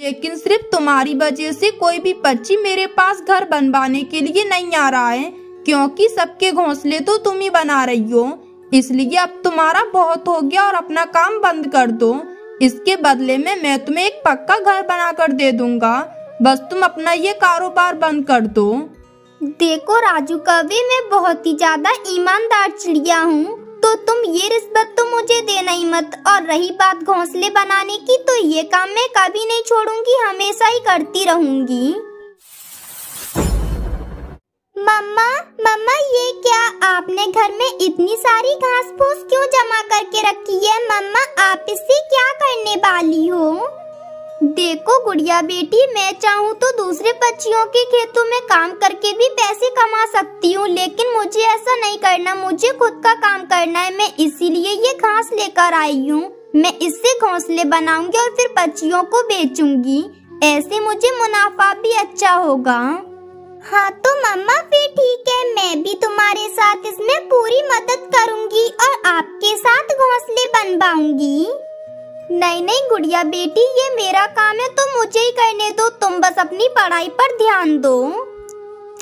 लेकिन सिर्फ तुम्हारी वजह से कोई भी पक्षी मेरे पास घर बनवाने के लिए नहीं आ रहा है क्योंकि सबके घोंसले तो तुम ही बना रही हो इसलिए अब तुम्हारा बहुत हो गया और अपना काम बंद कर दो इसके बदले में मैं तुम्हें एक पक्का घर बना कर दे दूंगा बस तुम अपना ये कारोबार बंद कर दो देखो राजू कवि मैं बहुत ही ज्यादा ईमानदार चिड़िया हूँ तो तुम ये रिश्वत तो मुझे देना ही मत और रही बात घोंसले बनाने की तो ये काम मैं कभी नहीं छोड़ूंगी हमेशा ही करती रहूंगी मम्मा मम्मा ये क्या आपने घर में इतनी सारी घास फूस क्यों जमा करके रखी है मम्मा आप इससे क्या करने वाली हो देखो गुड़िया बेटी मैं चाहूँ तो दूसरे पक्षियों के खेतों में काम करके भी पैसे कमा सकती हूँ लेकिन मुझे ऐसा नहीं करना मुझे खुद का काम करना है मैं इसीलिए ये घास लेकर आई हूँ मैं इससे घोंसले बनाऊंगी और फिर पक्षियों को बेचूंगी ऐसे मुझे मुनाफा भी अच्छा होगा हाँ तो मम्मा फिर ठीक है मैं भी तुम्हारे साथ इसमें पूरी मदद करूंगी और आपके साथ घोंसले बनवाऊंगी नहीं नहीं गुड़िया बेटी ये मेरा काम है तो मुझे ही करने दो तुम बस अपनी पढ़ाई पर ध्यान दो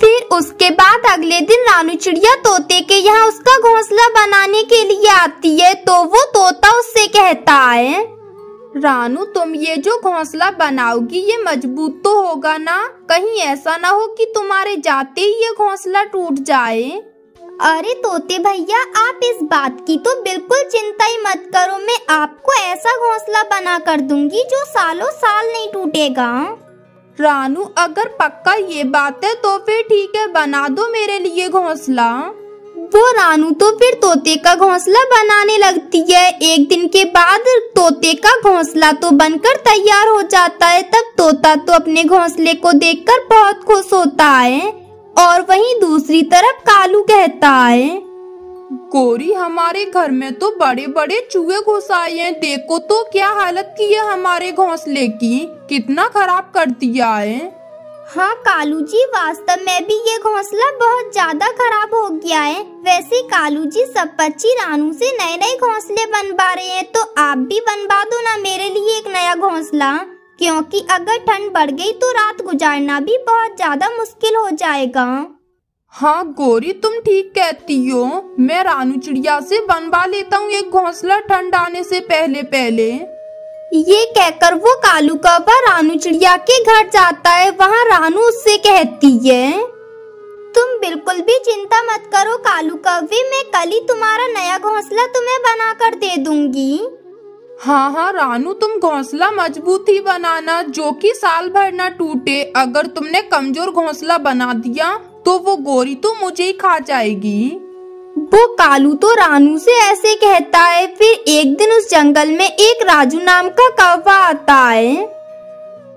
फिर उसके बाद अगले दिन रानू चिड़िया तोते के यहाँ उसका घोंसला बनाने के लिए आती है तो वो तोता उससे कहता है रानू तुम ये जो घोंसला बनाओगी ये मजबूत तो होगा ना कहीं ऐसा ना हो कि तुम्हारे जाते ही ये घोंसला टूट जाए अरे तोते भैया आप इस बात की तो बिल्कुल चिंता ही मत करो मैं आपको ऐसा घोंसला बना कर दूंगी जो सालों साल नहीं टूटेगा रानू अगर पक्का ये बात है तो फिर ठीक है बना दो मेरे लिए घोंसला वो रानू तो फिर तोते का घोंसला बनाने लगती है एक दिन के बाद तोते का घोंसला तो बनकर तैयार हो जाता है तब तोता तो अपने घोंसले को देखकर बहुत खुश होता है और वहीं दूसरी तरफ कालू कहता है गोरी हमारे घर में तो बड़े बड़े चूहे घुस आए हैं देखो तो क्या हालत की है हमारे घोंसले की कितना खराब कर दिया है हाँ कालू जी वास्तव में भी ये घोंसला बहुत ज्यादा खराब हो गया है वैसे कालू जी सब पक्षी रानू से नए नए घोंसले बनवा रहे हैं तो आप भी बनवा दो ना मेरे लिए एक नया घोंसला क्योंकि अगर ठंड बढ़ गई तो रात गुजारना भी बहुत ज्यादा मुश्किल हो जाएगा हाँ गोरी तुम ठीक कहती हो मैं रानू चिड़िया से बनवा लेता हूँ एक घोंसला ठंड आने से पहले पहले ये कहकर वो कालू कौवा रानू चिड़िया के घर जाता है वहाँ रानू उससे कहती है तुम बिल्कुल भी चिंता मत करो कालू कावे मैं कल ही तुम्हारा नया घोंसला तुम्हें बना कर दे दूंगी हाँ हाँ रानू तुम घोंसला मजबूत ही बनाना जो कि साल भर ना टूटे अगर तुमने कमजोर घोंसला बना दिया तो वो गोरी तो मुझे ही खा जाएगी वो कालू तो रानू से ऐसे कहता है फिर एक दिन उस जंगल में एक राजू नाम का कौवा आता है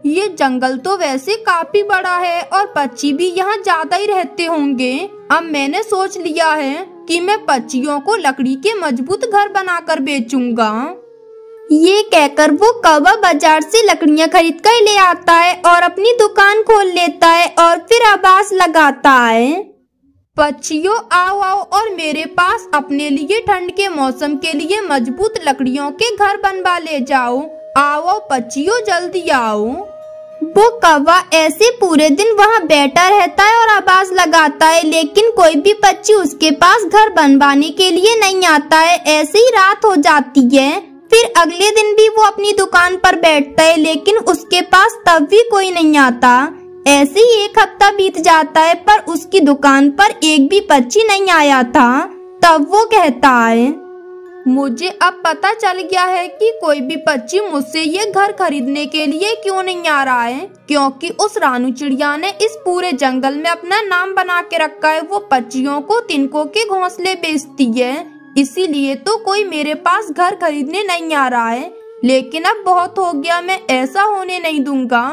ये जंगल तो वैसे काफी बड़ा है और पक्षी भी यहाँ ज्यादा ही रहते होंगे अब मैंने सोच लिया है कि मैं पक्षियों को लकड़ी के मजबूत घर बनाकर बेचूंगा ये कहकर वो कौवा बाजार से लकड़ियाँ खरीद कर ले आता है और अपनी दुकान खोल लेता है और फिर आवाज लगाता है पक्षियों आओ आओ और मेरे पास अपने लिए ठंड के मौसम के लिए मजबूत लकड़ियों के घर बनवा ले जाओ आओ पक्षियों जल्दी आओ वो कौवा ऐसे पूरे दिन वहाँ बैठा रहता है और आवाज लगाता है लेकिन कोई भी पक्षी उसके पास घर बनवाने के लिए नहीं आता है ऐसे ही रात हो जाती है फिर अगले दिन भी वो अपनी दुकान पर बैठता है लेकिन उसके पास तब भी कोई नहीं आता ऐसे ही एक हफ्ता बीत जाता है पर उसकी दुकान पर एक भी पक्षी नहीं आया था तब वो कहता है मुझे अब पता चल गया है कि कोई भी पक्षी मुझसे ये घर खरीदने के लिए क्यों नहीं आ रहा है क्योंकि उस रानू चिड़िया ने इस पूरे जंगल में अपना नाम बना के रखा है वो पक्षियों को तिनको के घोंसले बेचती है इसीलिए तो कोई मेरे पास घर खरीदने नहीं आ रहा है लेकिन अब बहुत हो गया मैं ऐसा होने नहीं दूंगा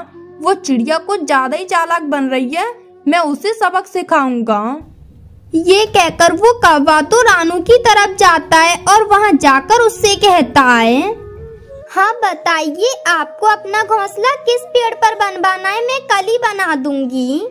वो चिड़िया कुछ ज्यादा ही चालाक बन रही है मैं उसे सबक सिखाऊंगा ये कहकर वो कौवा तो रानू की तरफ जाता है और वहाँ जाकर उससे कहता है हाँ बताइए आपको अपना घोंसला किस पेड़ पर बनवाना है मैं कल ही बना दूंगी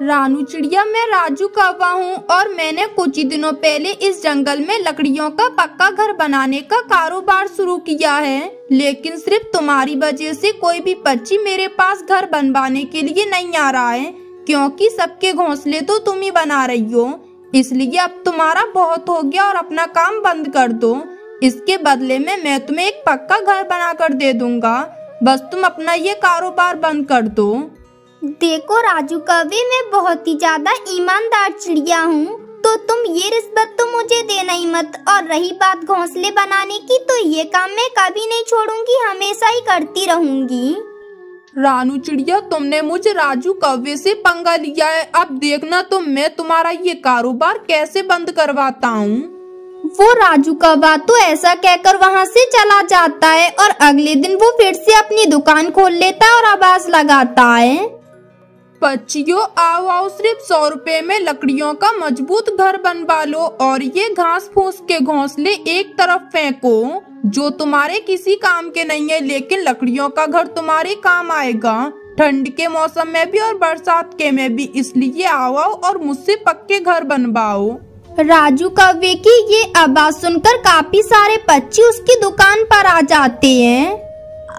रानू चिड़िया मैं राजू कौवा हूँ और मैंने कुछ ही दिनों पहले इस जंगल में लकड़ियों का पक्का घर बनाने का कारोबार शुरू किया है लेकिन सिर्फ तुम्हारी वजह से कोई भी पक्षी मेरे पास घर बनवाने के लिए नहीं आ रहा है क्योंकि सबके घोंसले तो तुम ही बना रही हो इसलिए अब तुम्हारा बहुत हो गया और अपना काम बंद कर दो इसके बदले में मैं तुम्हें एक पक्का घर बना कर दे दूंगा बस तुम अपना ये कारोबार बंद कर दो देखो राजू कवि मैं बहुत ही ज्यादा ईमानदार चिड़िया हूँ तो तुम ये रिश्वत तो मुझे देना ही मत और रही बात घोंसले बनाने की तो ये काम मैं कभी नहीं छोड़ूंगी हमेशा ही करती रहूंगी रानू चिड़िया तुमने मुझे राजू कव्य से पंगा लिया है अब देखना तो मैं तुम्हारा ये कारोबार कैसे बंद करवाता हूँ वो राजू कव्वा तो ऐसा कहकर वहाँ से चला जाता है और अगले दिन वो फिर से अपनी दुकान खोल लेता है और आवाज लगाता है बच्चियों आओ आओ सिर्फ सौ रुपए में लकड़ियों का मजबूत घर बनवा लो और ये घास फूस के घोंसले एक तरफ फेंको जो तुम्हारे किसी काम के नहीं है लेकिन लकड़ियों का घर तुम्हारे काम आएगा ठंड के मौसम में भी और बरसात के में भी इसलिए आओ आओ और मुझसे पक्के घर बनवाओ राजू कव्य की ये आवाज सुनकर काफी सारे पक्षी उसकी दुकान पर आ जाते हैं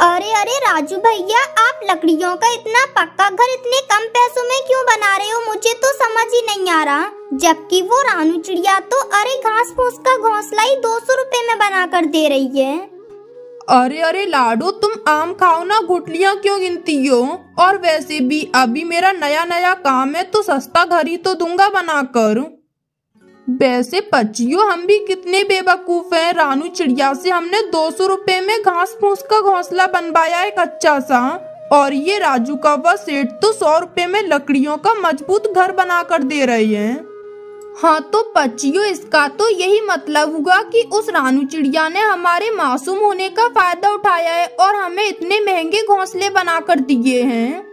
अरे अरे राजू भैया आप लकड़ियों का इतना पक्का घर इतने कम पैसों में क्यों बना रहे हो मुझे तो समझ ही नहीं आ रहा जबकि वो रानू चिड़िया तो अरे घास फूस का घोंसला ही दो सौ रूपए में बना कर दे रही है अरे अरे लाडो तुम आम खाओ ना गुटलियाँ क्यों गिनती हो और वैसे भी अभी मेरा नया नया काम है तो सस्ता घर ही तो दूंगा बना कर वैसे बच्चियों हम भी कितने बेवकूफ हैं रानू चिड़िया से हमने दो सौ रुपए में घास फूस का घोंसला बनवाया एक अच्छा सा और ये राजू का वह सेठ तो सौ रुपए में लकड़ियों का मजबूत घर बना कर दे रहे हैं हाँ तो बच्चियों इसका तो यही मतलब हुआ कि उस रानू चिड़िया ने हमारे मासूम होने का फायदा उठाया है और हमें इतने महंगे घोंसले बनाकर दिए हैं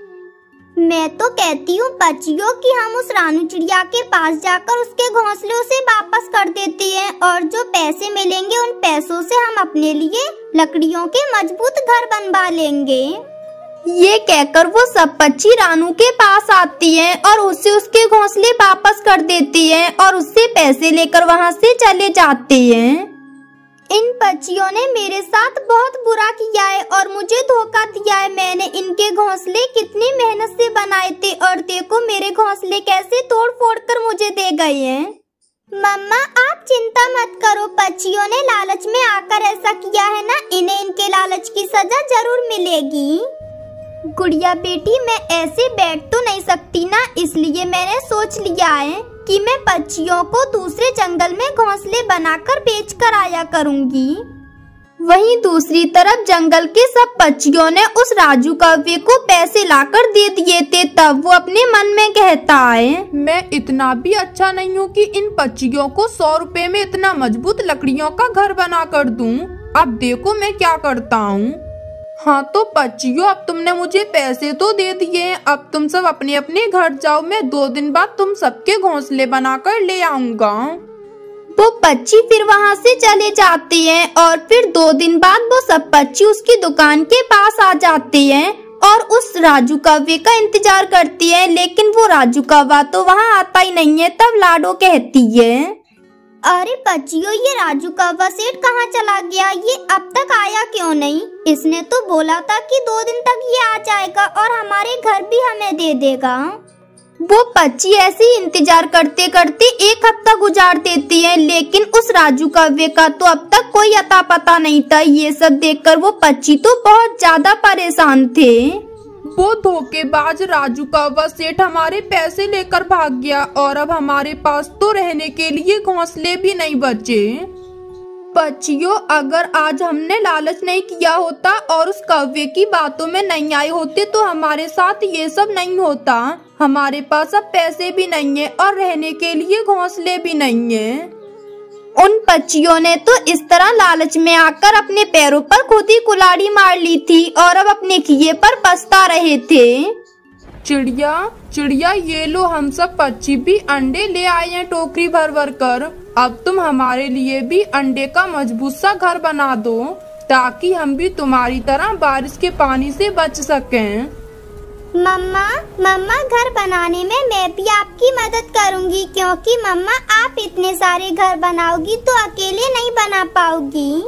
मैं तो कहती हूँ बच्चियों कि हम उस रानू चिड़िया के पास जाकर उसके घोंसले उसे वापस कर देते हैं और जो पैसे मिलेंगे उन पैसों से हम अपने लिए लकड़ियों के मजबूत घर बनवा लेंगे ये कहकर वो सब पक्षी रानू के पास आती हैं और उसे उसके घोंसले वापस कर देती हैं और उससे पैसे लेकर वहाँ से चले जाते हैं इन पक्षियों ने मेरे साथ बहुत बुरा किया है और मुझे धोखा दिया है मैंने इनके घोंसले कितनी मेहनत से बनाए थे और देखो मेरे घोंसले कैसे तोड़ फोड़ कर मुझे दे गए हैं मम्मा आप चिंता मत करो पक्षियों ने लालच में आकर ऐसा किया है ना इन्हें इनके लालच की सजा जरूर मिलेगी गुड़िया बेटी मैं ऐसे बैठ तो नहीं सकती ना इसलिए मैंने सोच लिया है कि मैं पक्षियों को दूसरे जंगल में घोंसले बनाकर बेच कर आया करूंगी वहीं दूसरी तरफ जंगल के सब पक्षियों ने उस राजू कव्य को पैसे लाकर दे दिए थे तब वो अपने मन में कहता है मैं इतना भी अच्छा नहीं हूँ कि इन पक्षियों को सौ रुपए में इतना मजबूत लकड़ियों का घर बना कर दूं। अब देखो मैं क्या करता हूँ हाँ तो पचियो अब तुमने मुझे पैसे तो दे दिए अब तुम सब अपने अपने घर जाओ मैं दो दिन बाद तुम सबके घोंसले बनाकर ले आऊंगा वो पक्षी फिर वहाँ से चले जाते हैं और फिर दो दिन बाद वो सब पक्षी उसकी दुकान के पास आ जाते हैं और उस राजू कव्य का इंतजार करती है लेकिन वो राजू कव्वा तो वहाँ आता ही नहीं है तब लाडो कहती है अरे बच्चियों ये राजू वह सेठ कहाँ चला गया ये अब तक आया क्यों नहीं इसने तो बोला था कि दो दिन तक ये आ जाएगा और हमारे घर भी हमें दे देगा वो बच्ची ऐसे ही इंतजार करते करते एक हफ्ता गुजार देती है लेकिन उस राजू काव्य का तो अब तक कोई अता पता नहीं था ये सब देखकर वो बच्ची तो बहुत ज्यादा परेशान थे वो धोखेबाज राजू का वह सेठ हमारे पैसे लेकर भाग गया और अब हमारे पास तो रहने के लिए घोंसले भी नहीं बचे बच्चियों अगर आज हमने लालच नहीं किया होता और उस कव्य की बातों में नहीं आए होते तो हमारे साथ ये सब नहीं होता हमारे पास अब पैसे भी नहीं है और रहने के लिए घोंसले भी नहीं है उन पक्षियों ने तो इस तरह लालच में आकर अपने पैरों पर खुद ही कुलाड़ी मार ली थी और अब अपने किए पर पछता रहे थे चिड़िया चिड़िया ये लो हम सब पक्षी भी अंडे ले आए हैं टोकरी भर भर कर अब तुम हमारे लिए भी अंडे का मजबूत सा घर बना दो ताकि हम भी तुम्हारी तरह बारिश के पानी से बच सकें मम्मा मम्मा घर बनाने में मैं भी आपकी मदद करूंगी क्योंकि मम्मा आप इतने सारे घर बनाओगी तो अकेले नहीं बना पाओगी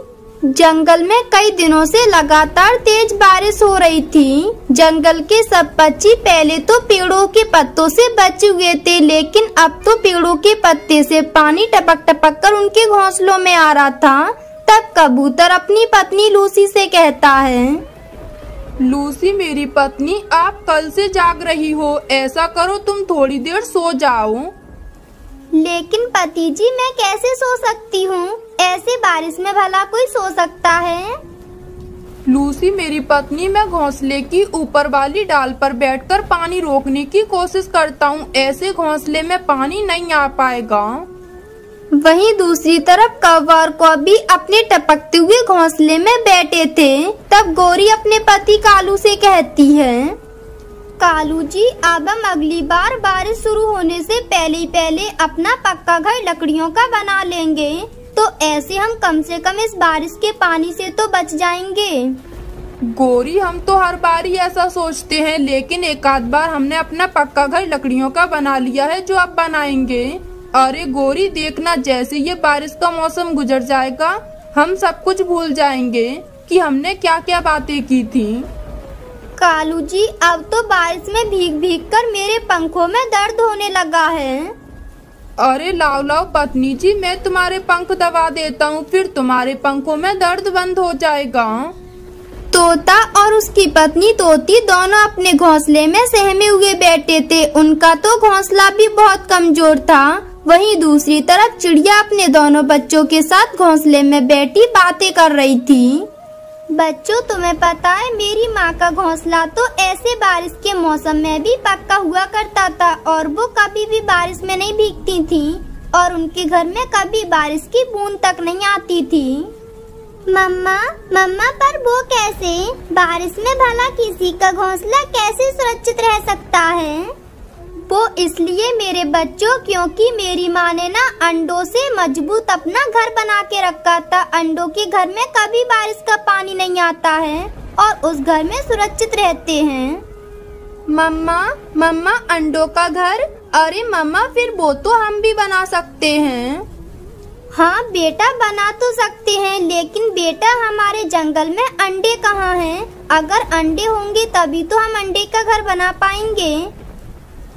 जंगल में कई दिनों से लगातार तेज बारिश हो रही थी जंगल के सब पक्षी पहले तो पेड़ों के पत्तों से बचे हुए थे लेकिन अब तो पेड़ों के पत्ते से पानी टपक टपक कर उनके घोंसलों में आ रहा था तब कबूतर अपनी पत्नी लूसी से कहता है लूसी मेरी पत्नी आप कल से जाग रही हो ऐसा करो तुम थोड़ी देर सो जाओ लेकिन पति जी मैं कैसे सो सकती हूँ ऐसी बारिश में भला कोई सो सकता है लूसी मेरी पत्नी मैं घोंसले की ऊपर वाली डाल पर बैठकर पानी रोकने की कोशिश करता हूँ ऐसे घोंसले में पानी नहीं आ पाएगा वहीं दूसरी तरफ कव्वार को भी अपने टपकते हुए घोंसले में बैठे थे तब गौरी अपने पति कालू से कहती है कालू जी अब हम अगली बार बारिश शुरू होने से पहले ही पहले अपना पक्का घर लकड़ियों का बना लेंगे तो ऐसे हम कम से कम इस बारिश के पानी से तो बच जाएंगे गोरी हम तो हर बार ही ऐसा सोचते हैं लेकिन एक आध बार हमने अपना पक्का घर लकड़ियों का बना लिया है जो अब बनाएंगे अरे गोरी देखना जैसे ये बारिश का मौसम गुजर जाएगा हम सब कुछ भूल जाएंगे कि हमने क्या क्या बातें की थी कालू जी अब तो बारिश में भीग भीग कर मेरे पंखों में दर्द होने लगा है अरे लाओ लाओ पत्नी जी मैं तुम्हारे पंख दबा देता हूँ फिर तुम्हारे पंखों में दर्द बंद हो जाएगा तोता और उसकी पत्नी तोती दोनों अपने घोंसले में सहमे हुए बैठे थे उनका तो घोंसला भी बहुत कमजोर था वहीं दूसरी तरफ चिड़िया अपने दोनों बच्चों के साथ घोंसले में बैठी बातें कर रही थी बच्चों तुम्हें पता है मेरी माँ का घोंसला तो ऐसे बारिश के मौसम में भी पक्का हुआ करता था और वो कभी भी बारिश में नहीं भीगती थी और उनके घर में कभी बारिश की बूंद तक नहीं आती थी मम्मा मम्मा पर वो कैसे बारिश में भला किसी का घोंसला कैसे सुरक्षित रह सकता है वो इसलिए मेरे बच्चों क्योंकि मेरी माँ ने ना अंडों से मजबूत अपना घर बना के रखा था अंडों के घर में कभी बारिश का पानी नहीं आता है और उस घर में सुरक्षित रहते हैं मम्मा मम्मा अंडों का घर अरे मम्मा फिर वो तो हम भी बना सकते हैं हाँ बेटा बना तो सकते हैं लेकिन बेटा हमारे जंगल में अंडे कहाँ हैं? अगर अंडे होंगे तभी तो हम अंडे का घर बना पाएंगे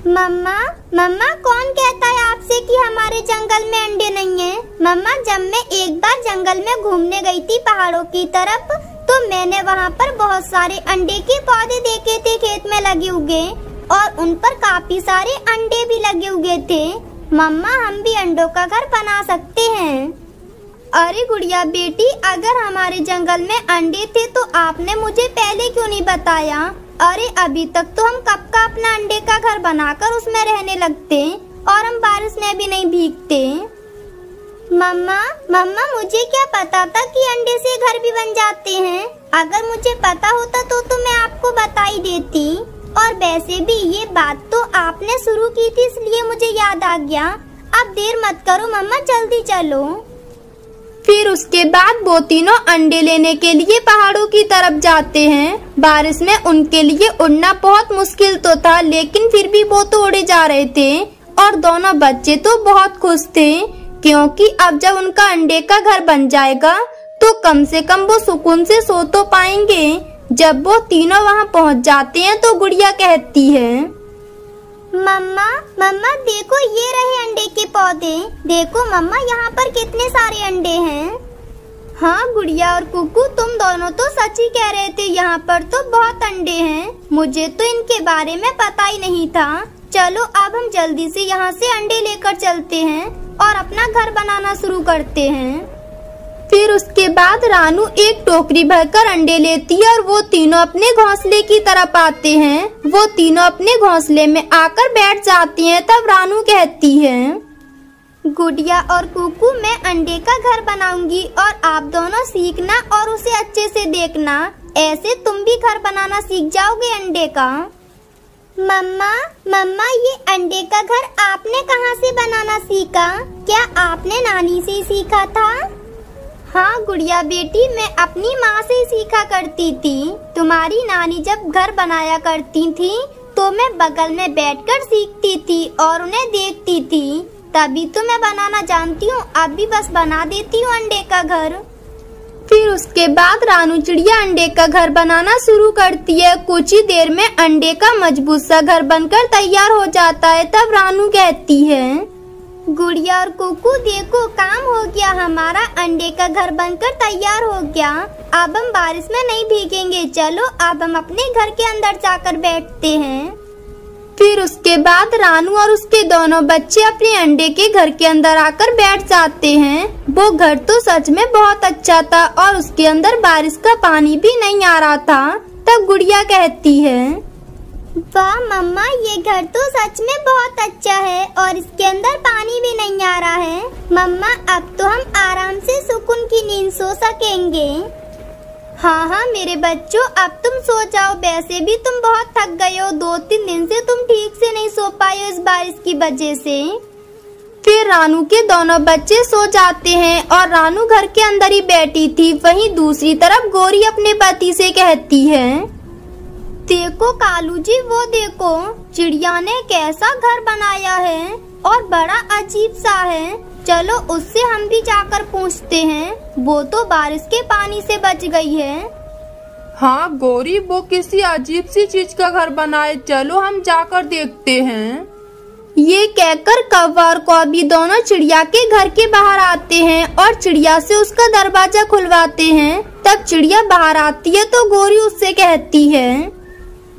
मम्मा मम्मा कौन कहता है आपसे कि हमारे जंगल में अंडे नहीं है मम्मा जब मैं एक बार जंगल में घूमने गई थी पहाड़ों की तरफ तो मैंने वहाँ पर बहुत सारे अंडे के पौधे देखे थे खेत में लगे हुए और उन पर काफी सारे अंडे भी लगे हुए थे मम्मा हम भी अंडों का घर बना सकते हैं अरे गुड़िया बेटी अगर हमारे जंगल में अंडे थे तो आपने मुझे पहले क्यों नहीं बताया अरे अभी तक तो हम कब का अपना अंडे का घर बनाकर उसमें रहने लगते हैं और हम बारिश में भी नहीं भीगते मम्मा मम्मा मुझे क्या पता था कि अंडे से घर भी बन जाते हैं अगर मुझे पता होता तो तो मैं आपको बता ही देती और वैसे भी ये बात तो आपने शुरू की थी इसलिए मुझे याद आ गया अब देर मत करो मम्मा जल्दी चलो फिर उसके बाद वो तीनों अंडे लेने के लिए पहाड़ों की तरफ जाते हैं बारिश में उनके लिए उड़ना बहुत मुश्किल तो था लेकिन फिर भी वो तो उड़े जा रहे थे और दोनों बच्चे तो बहुत खुश थे क्योंकि अब जब उनका अंडे का घर बन जाएगा तो कम से कम वो सुकून से सो तो पाएंगे जब वो तीनों वहाँ पहुँच जाते हैं तो गुड़िया कहती है मम्मा मम्मा देखो ये रहे अंडे के पौधे देखो मम्मा यहाँ पर कितने सारे अंडे हैं हाँ गुड़िया और कुकू तुम दोनों तो सच ही कह रहे थे यहाँ पर तो बहुत अंडे हैं मुझे तो इनके बारे में पता ही नहीं था चलो अब हम जल्दी से यहाँ से अंडे लेकर चलते हैं और अपना घर बनाना शुरू करते हैं फिर उसके बाद रानू एक टोकरी भरकर अंडे लेती है और वो तीनों अपने घोंसले की तरफ आते हैं वो तीनों अपने घोंसले में आकर बैठ जाती हैं तब रानू कहती है गुड़िया और कुकू मैं अंडे का घर बनाऊंगी और आप दोनों सीखना और उसे अच्छे से देखना ऐसे तुम भी घर बनाना सीख जाओगे अंडे का मम्मा मम्मा ये अंडे का घर आपने कहाँ से बनाना सीखा क्या आपने नानी से सीखा था हाँ गुड़िया बेटी मैं अपनी माँ से सीखा करती थी तुम्हारी नानी जब घर बनाया करती थी तो मैं बगल में बैठकर सीखती थी और उन्हें देखती थी तभी तो मैं बनाना जानती हूँ अब भी बस बना देती हूँ अंडे का घर फिर उसके बाद रानू चिड़िया अंडे का घर बनाना शुरू करती है कुछ ही देर में अंडे का मजबूत सा घर बनकर तैयार हो जाता है तब रानू कहती है गुड़िया और कुकू देखो काम हो गया हमारा अंडे का घर बनकर तैयार हो गया अब हम बारिश में नहीं भीगेंगे चलो अब हम अपने घर के अंदर जाकर बैठते हैं फिर उसके बाद रानू और उसके दोनों बच्चे अपने अंडे के घर के अंदर आकर बैठ जाते हैं वो घर तो सच में बहुत अच्छा था और उसके अंदर बारिश का पानी भी नहीं आ रहा था तब गुड़िया कहती है वाह मम्मा ये घर तो सच में बहुत अच्छा है और इसके अंदर पानी भी नहीं आ रहा है मम्मा अब तो हम आराम से सुकून की नींद सो सकेंगे हाँ हाँ मेरे बच्चों अब तुम सो जाओ वैसे भी तुम बहुत थक गए हो दो तीन दिन से तुम ठीक से नहीं सो पाए इस बारिश की वजह से फिर रानू के दोनों बच्चे सो जाते हैं और रानू घर के अंदर ही बैठी थी वहीं दूसरी तरफ गौरी अपने पति से कहती है देखो कालू जी वो देखो चिड़िया ने कैसा घर बनाया है और बड़ा अजीब सा है चलो उससे हम भी जाकर पूछते हैं वो तो बारिश के पानी से बच गई है हाँ गोरी वो किसी अजीब सी चीज का घर बनाए चलो हम जाकर देखते हैं ये कहकर कौवा और कौबी दोनों चिड़िया के घर के बाहर आते हैं और चिड़िया से उसका दरवाजा खुलवाते हैं तब चिड़िया बाहर आती है तो गोरी उससे कहती है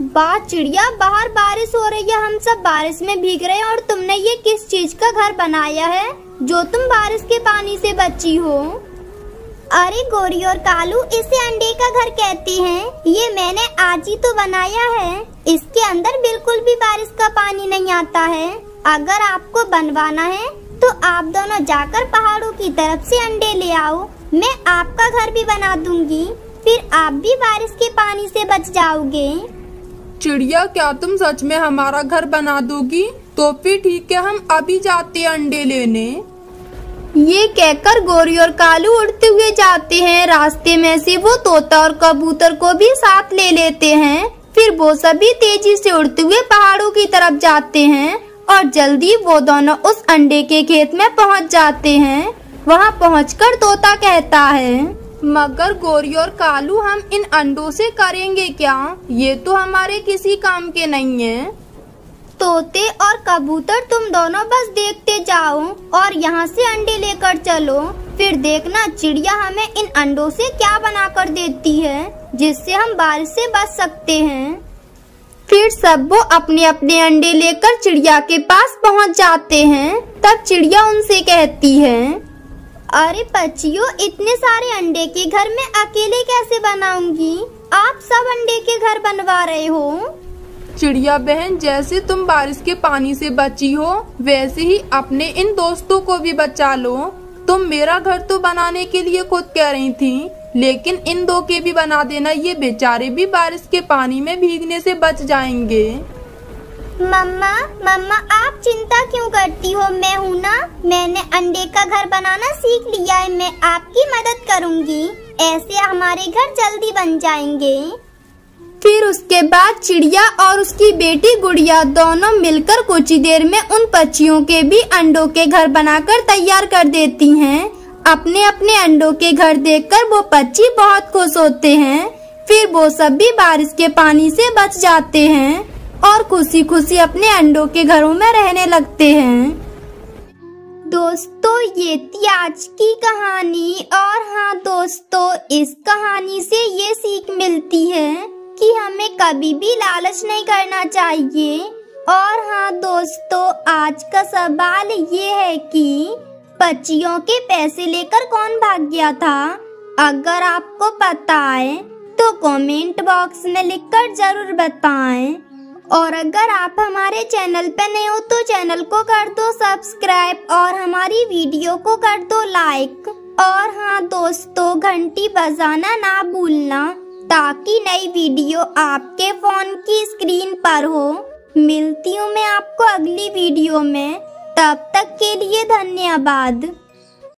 बात चिड़िया बाहर बारिश हो रही है हम सब बारिश में भीग रहे हैं और तुमने ये किस चीज का घर बनाया है जो तुम बारिश के पानी से बची हो अरे गोरी और कालू इसे अंडे का घर कहते हैं ये मैंने आज ही तो बनाया है इसके अंदर बिल्कुल भी बारिश का पानी नहीं आता है अगर आपको बनवाना है तो आप दोनों जाकर पहाड़ों की तरफ से अंडे ले आओ मैं आपका घर भी बना दूंगी फिर आप भी बारिश के पानी से बच जाओगे चिड़िया क्या तुम सच में हमारा घर बना दोगी तो फिर ठीक है हम अभी जाते हैं अंडे लेने ये कहकर गोरी और कालू उड़ते हुए जाते हैं रास्ते में से वो तोता और कबूतर को भी साथ ले लेते हैं फिर वो सभी तेजी से उड़ते हुए पहाड़ों की तरफ जाते हैं और जल्दी वो दोनों उस अंडे के खेत में पहुंच जाते हैं वहां पहुंचकर तोता कहता है मगर गोरी और कालू हम इन अंडों से करेंगे क्या ये तो हमारे किसी काम के नहीं है तोते और कबूतर तुम दोनों बस देखते जाओ और यहाँ से अंडे लेकर चलो फिर देखना चिड़िया हमें इन अंडों से क्या बना कर देती है जिससे हम बारिश से बच सकते हैं फिर सब वो अपने अपने अंडे लेकर चिड़िया के पास पहुँच जाते हैं तब चिड़िया उनसे कहती है अरे बच्चियों इतने सारे अंडे के घर में अकेले कैसे बनाऊंगी आप सब अंडे के घर बनवा रहे हो चिड़िया बहन जैसे तुम बारिश के पानी से बची हो वैसे ही अपने इन दोस्तों को भी बचा लो तुम मेरा घर तो बनाने के लिए खुद कह रही थी लेकिन इन दो के भी बना देना ये बेचारे भी बारिश के पानी में भीगने से बच जाएंगे मम्मा मम्मा आप चिंता क्यों करती हो मैं हूँ ना मैंने अंडे का घर बनाना सीख लिया है मैं आपकी मदद करूँगी ऐसे हमारे घर जल्दी बन जाएंगे फिर उसके बाद चिड़िया और उसकी बेटी गुड़िया दोनों मिलकर कुछ ही देर में उन पक्षियों के भी अंडों के घर बनाकर तैयार कर देती हैं। अपने अपने अंडों के घर देखकर वो पक्षी बहुत खुश होते हैं फिर वो सब भी बारिश के पानी से बच जाते हैं और खुशी खुशी अपने अंडों के घरों में रहने लगते हैं दोस्तों ये थी आज की कहानी और हाँ दोस्तों इस कहानी से ये सीख मिलती है कि हमें कभी भी लालच नहीं करना चाहिए और हाँ दोस्तों आज का सवाल ये है कि बच्चियों के पैसे लेकर कौन भाग गया था अगर आपको पता है तो कमेंट बॉक्स में लिखकर जरूर बताएं और अगर आप हमारे चैनल पर नए हो तो चैनल को कर दो सब्सक्राइब और हमारी वीडियो को कर दो लाइक और हाँ दोस्तों घंटी बजाना ना भूलना ताकि नई वीडियो आपके फोन की स्क्रीन पर हो मिलती हूँ मैं आपको अगली वीडियो में तब तक के लिए धन्यवाद